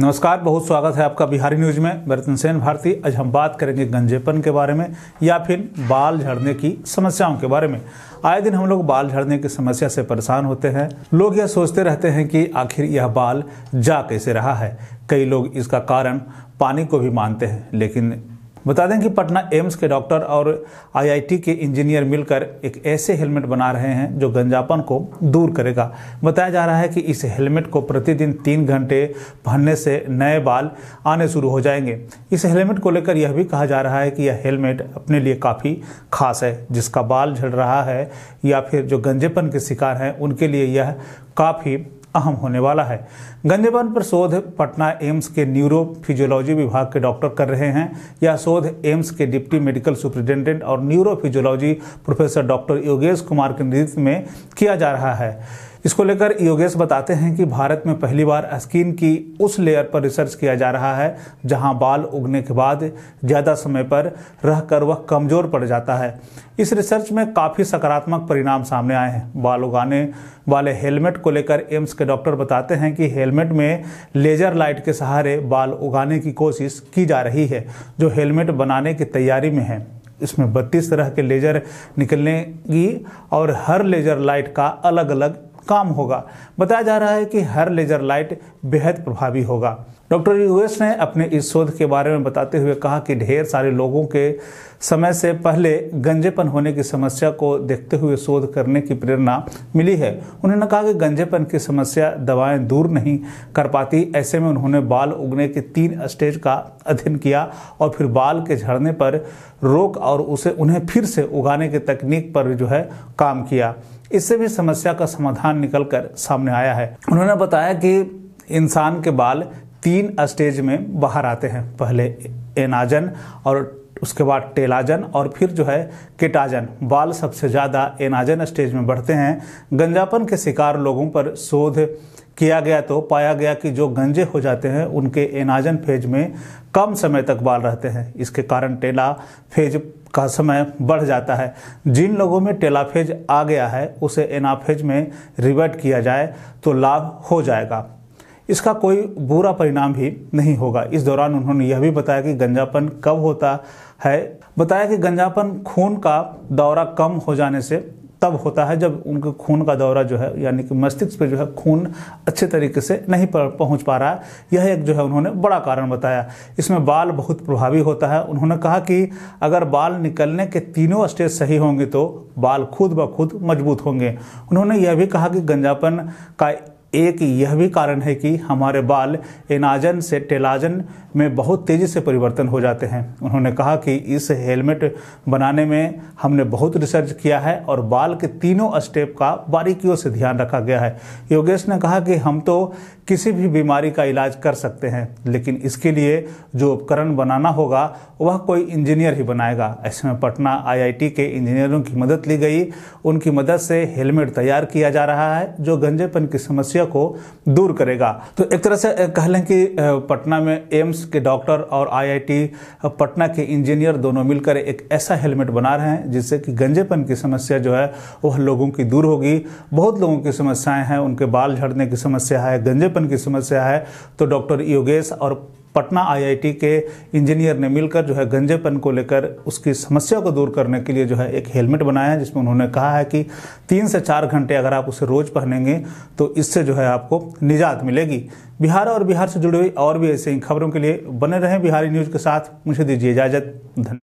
नमस्कार बहुत स्वागत है आपका बिहारी न्यूज में मैं सेन भारती आज हम बात करेंगे गंजेपन के बारे में या फिर बाल झड़ने की समस्याओं के बारे में आए दिन हम लोग बाल झड़ने की समस्या से परेशान होते हैं लोग यह सोचते रहते हैं कि आखिर यह बाल जा कैसे रहा है कई लोग इसका कारण पानी को भी मानते हैं लेकिन बता दें कि पटना एम्स के डॉक्टर और आईआईटी के इंजीनियर मिलकर एक ऐसे हेलमेट बना रहे हैं जो गंजापन को दूर करेगा बताया जा रहा है कि इस हेलमेट को प्रतिदिन तीन घंटे पहनने से नए बाल आने शुरू हो जाएंगे इस हेलमेट को लेकर यह भी कहा जा रहा है कि यह हेलमेट अपने लिए काफ़ी खास है जिसका बाल झड़ रहा है या फिर जो गंजेपन के शिकार हैं उनके लिए यह काफ़ी अहम होने वाला है गंजेपन पर शोध पटना एम्स के न्यूरो फिजियोलॉजी विभाग के डॉक्टर कर रहे हैं यह शोध एम्स के डिप्टी मेडिकल सुप्रिंटेंडेंट और neuro physiology professor doctor Yogesh Kumar के नेतृत्व में किया जा रहा है इसको लेकर योगेश बताते हैं कि भारत में पहली बार स्किन की उस लेयर पर रिसर्च किया जा रहा है जहां बाल उगने के बाद ज़्यादा समय पर रहकर वह कमज़ोर पड़ जाता है इस रिसर्च में काफ़ी सकारात्मक परिणाम सामने आए हैं बाल उगाने वाले हेलमेट को लेकर एम्स के डॉक्टर बताते हैं कि हेलमेट में लेजर लाइट के सहारे बाल उगाने की कोशिश की जा रही है जो हेलमेट बनाने की तैयारी में है इसमें बत्तीस तरह के लेजर निकलने की और हर लेजर लाइट का अलग अलग काम होगा बताया जा रहा है कि हर लेजर लाइट बेहद प्रभावी होगा डॉक्टर यूएस ने अपने इस शोध के बारे में बताते हुए कहा कि ढेर सारे लोगों के समय से पहले गंजेपन होने की समस्या को देखते हुए शोध करने की प्रेरणा मिली है उन्होंने कहा कि गंजेपन की समस्या दवाएं दूर नहीं कर पाती ऐसे में उन्होंने बाल उगने के तीन स्टेज का अध्ययन किया और फिर बाल के झड़ने पर रोक और उसे उन्हें फिर से उगाने की तकनीक पर जो है काम किया इससे भी समस्या का समाधान निकल कर सामने आया है उन्होंने बताया कि इंसान के बाल तीन स्टेज में बाहर आते हैं पहले एनाजन और उसके बाद टेलाजन और फिर जो है किटाजन बाल सबसे ज़्यादा एनाजन स्टेज में बढ़ते हैं गंजापन के शिकार लोगों पर शोध किया गया तो पाया गया कि जो गंजे हो जाते हैं उनके एनाजन फेज में कम समय तक बाल रहते हैं इसके कारण टेला फेज का समय बढ़ जाता है जिन लोगों में टेलाफेज आ गया है उसे एनाफेज में रिवर्ट किया जाए तो लाभ हो जाएगा इसका कोई बुरा परिणाम भी नहीं होगा इस दौरान उन्होंने यह भी बताया कि गंजापन कब होता है बताया कि गंजापन खून का दौरा कम हो जाने से तब होता है जब उनके खून का दौरा जो है यानी कि मस्तिष्क पे जो है खून अच्छे तरीके से नहीं पहुंच पा रहा यह एक जो है उन्होंने बड़ा कारण बताया इसमें बाल बहुत प्रभावी होता है उन्होंने कहा कि अगर बाल निकलने के तीनों स्टेज सही होंगे तो बाल खुद ब खुद मजबूत होंगे उन्होंने यह भी कहा कि गंजापन का एक यह भी कारण है कि हमारे बाल एनाजन से टेलाजन में बहुत तेज़ी से परिवर्तन हो जाते हैं उन्होंने कहा कि इस हेलमेट बनाने में हमने बहुत रिसर्च किया है और बाल के तीनों स्टेप का बारीकियों से ध्यान रखा गया है योगेश ने कहा कि हम तो किसी भी बीमारी का इलाज कर सकते हैं लेकिन इसके लिए जो उपकरण बनाना होगा वह कोई इंजीनियर ही बनाएगा ऐसे में पटना आईआईटी के इंजीनियरों की मदद ली गई उनकी मदद से हेलमेट तैयार किया जा रहा है जो गंजेपन की समस्या समस्या को दूर करेगा तो एक तरह से कह लें कि पटना में एम्स के डॉक्टर और आईआईटी पटना के इंजीनियर दोनों मिलकर एक ऐसा हेलमेट बना रहे हैं जिससे कि गंजेपन की समस्या जो है वह लोगों की दूर होगी बहुत लोगों की समस्याएं हैं उनके बाल झड़ने की समस्या है गंजेपन की समस्या है तो डॉक्टर योगेश और पटना आईआईटी के इंजीनियर ने मिलकर जो है गंजेपन को लेकर उसकी समस्या को दूर करने के लिए जो है एक हेलमेट बनाया है जिसमें उन्होंने कहा है कि तीन से चार घंटे अगर आप उसे रोज़ पहनेंगे तो इससे जो है आपको निजात मिलेगी बिहार और बिहार से जुड़ी हुई और भी ऐसे ही खबरों के लिए बने रहें बिहारी न्यूज़ के साथ मुझे दीजिए इजाज़त धन्यवाद